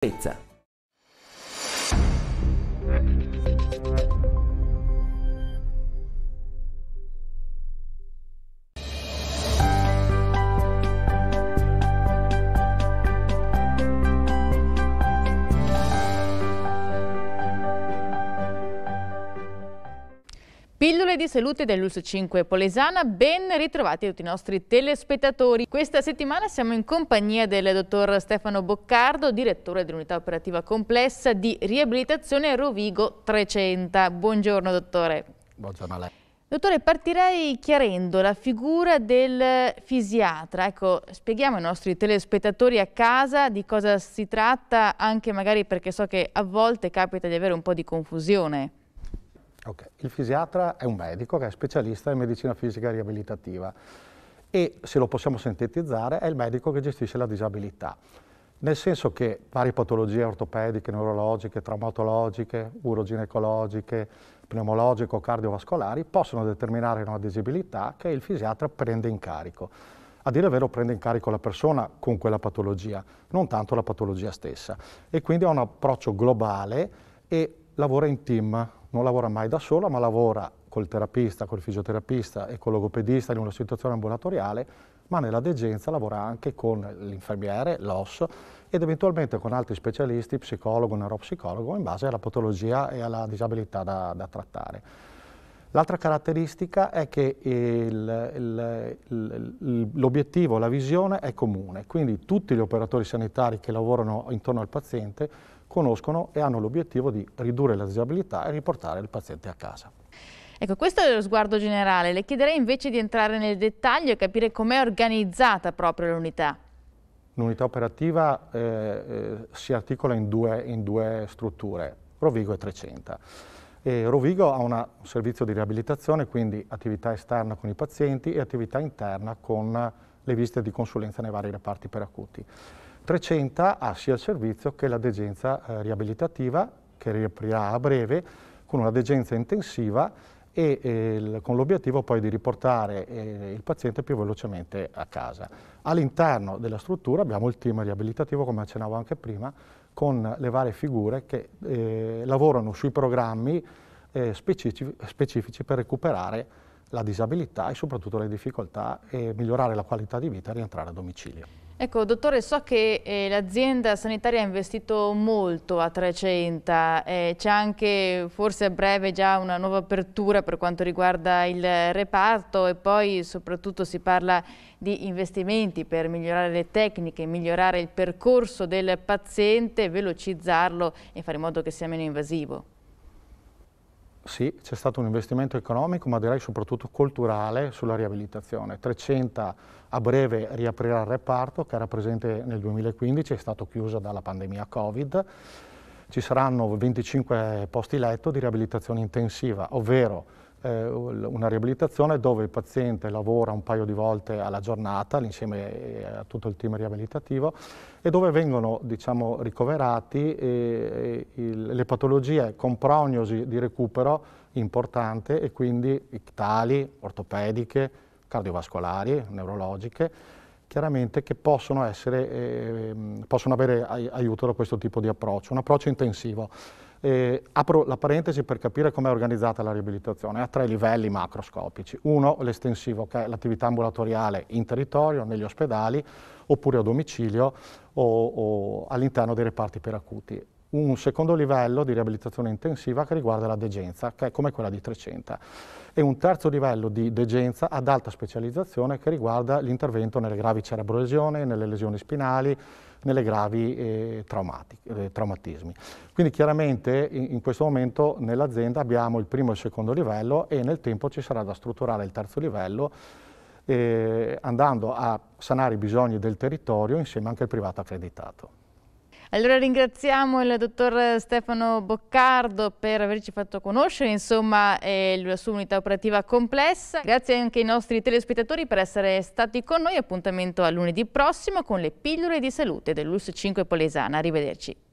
被责。Pillole di salute dell'Ulso 5 Polesana, ben ritrovati tutti i nostri telespettatori. Questa settimana siamo in compagnia del dottor Stefano Boccardo, direttore dell'unità operativa complessa di riabilitazione Rovigo 300. Buongiorno dottore. Buongiorno a lei. Dottore, partirei chiarendo la figura del fisiatra. Ecco, spieghiamo ai nostri telespettatori a casa di cosa si tratta, anche magari perché so che a volte capita di avere un po' di confusione. Okay. Il fisiatra è un medico che è specialista in medicina fisica riabilitativa e, se lo possiamo sintetizzare, è il medico che gestisce la disabilità, nel senso che varie patologie ortopediche, neurologiche, traumatologiche, uroginecologiche, o cardiovascolari possono determinare una disabilità che il fisiatra prende in carico. A dire il vero prende in carico la persona con quella patologia, non tanto la patologia stessa. E quindi ha un approccio globale e lavora in team, non lavora mai da sola, ma lavora col terapista, col fisioterapista e con logopedista in una situazione ambulatoriale, ma nella degenza lavora anche con l'infermiere, l'OS ed eventualmente con altri specialisti, psicologo, neuropsicologo, in base alla patologia e alla disabilità da, da trattare. L'altra caratteristica è che l'obiettivo, la visione è comune, quindi tutti gli operatori sanitari che lavorano intorno al paziente conoscono e hanno l'obiettivo di ridurre la disabilità e riportare il paziente a casa. Ecco, questo è lo sguardo generale. Le chiederei invece di entrare nel dettaglio e capire com'è organizzata proprio l'unità. L'unità operativa eh, eh si articola in due, in due, strutture, Rovigo e 300. E Rovigo ha un servizio di riabilitazione, quindi attività esterna con i pazienti e attività interna con le visite di consulenza nei vari reparti per acuti. 300 ha sia il servizio che la degenza eh, riabilitativa, che riaprirà a breve, con una degenza intensiva e eh, con l'obiettivo poi di riportare eh, il paziente più velocemente a casa. All'interno della struttura abbiamo il team riabilitativo, come accennavo anche prima, con le varie figure che eh, lavorano sui programmi eh, specifici, specifici per recuperare la disabilità e soprattutto le difficoltà e migliorare la qualità di vita e rientrare a domicilio. Ecco, dottore, so che eh, l'azienda sanitaria ha investito molto a 300, eh, c'è anche forse a breve già una nuova apertura per quanto riguarda il reparto e poi soprattutto si parla di investimenti per migliorare le tecniche, migliorare il percorso del paziente, velocizzarlo e fare in modo che sia meno invasivo. Sì, c'è stato un investimento economico, ma direi soprattutto culturale sulla riabilitazione. 300 a breve riaprirà il reparto che era presente nel 2015, è stato chiuso dalla pandemia Covid. Ci saranno 25 posti letto di riabilitazione intensiva, ovvero eh, una riabilitazione dove il paziente lavora un paio di volte alla giornata insieme eh, a tutto il team riabilitativo e dove vengono diciamo, ricoverati eh, il, le patologie con prognosi di recupero importante e quindi ictali, ortopediche, cardiovascolari, neurologiche, chiaramente che possono, essere, eh, possono avere aiuto da questo tipo di approccio, un approccio intensivo. Eh, apro la parentesi per capire come è organizzata la riabilitazione. Ha tre livelli macroscopici. Uno, l'estensivo, che è l'attività ambulatoriale in territorio, negli ospedali, oppure a domicilio o, o all'interno dei reparti per acuti un secondo livello di riabilitazione intensiva che riguarda la degenza, che è come quella di 300, e un terzo livello di degenza ad alta specializzazione che riguarda l'intervento nelle gravi cerebrolesioni, nelle lesioni spinali, nelle gravi eh, eh, traumatismi. Quindi chiaramente in, in questo momento nell'azienda abbiamo il primo e il secondo livello e nel tempo ci sarà da strutturare il terzo livello eh, andando a sanare i bisogni del territorio insieme anche al privato accreditato. Allora ringraziamo il dottor Stefano Boccardo per averci fatto conoscere insomma, eh, la sua unità operativa complessa. Grazie anche ai nostri telespettatori per essere stati con noi. Appuntamento a lunedì prossimo con le pillole di salute dell'US 5 Polesana. Arrivederci.